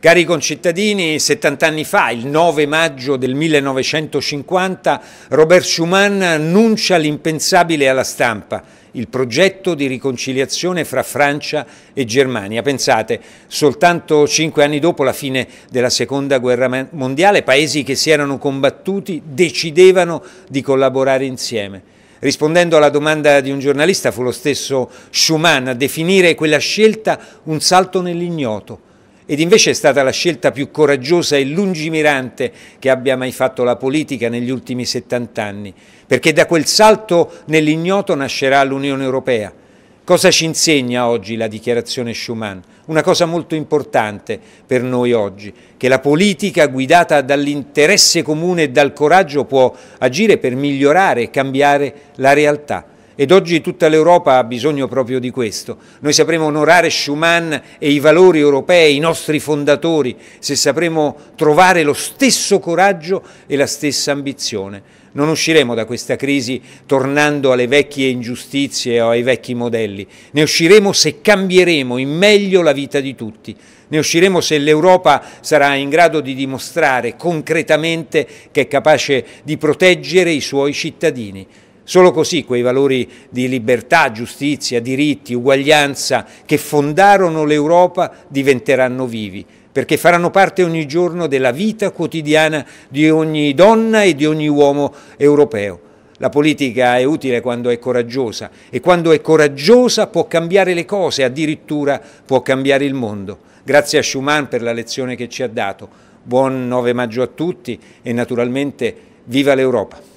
Cari concittadini, 70 anni fa, il 9 maggio del 1950, Robert Schuman annuncia l'impensabile alla stampa, il progetto di riconciliazione fra Francia e Germania. Pensate, soltanto cinque anni dopo la fine della Seconda Guerra Mondiale, paesi che si erano combattuti decidevano di collaborare insieme. Rispondendo alla domanda di un giornalista fu lo stesso Schuman a definire quella scelta un salto nell'ignoto ed invece è stata la scelta più coraggiosa e lungimirante che abbia mai fatto la politica negli ultimi 70 anni, perché da quel salto nell'ignoto nascerà l'Unione Europea. Cosa ci insegna oggi la dichiarazione Schuman? Una cosa molto importante per noi oggi, che la politica guidata dall'interesse comune e dal coraggio può agire per migliorare e cambiare la realtà. Ed oggi tutta l'Europa ha bisogno proprio di questo. Noi sapremo onorare Schumann e i valori europei, i nostri fondatori, se sapremo trovare lo stesso coraggio e la stessa ambizione. Non usciremo da questa crisi tornando alle vecchie ingiustizie o ai vecchi modelli. Ne usciremo se cambieremo in meglio la vita di tutti. Ne usciremo se l'Europa sarà in grado di dimostrare concretamente che è capace di proteggere i suoi cittadini. Solo così quei valori di libertà, giustizia, diritti, uguaglianza che fondarono l'Europa diventeranno vivi, perché faranno parte ogni giorno della vita quotidiana di ogni donna e di ogni uomo europeo. La politica è utile quando è coraggiosa e quando è coraggiosa può cambiare le cose, addirittura può cambiare il mondo. Grazie a Schumann per la lezione che ci ha dato. Buon 9 maggio a tutti e naturalmente viva l'Europa!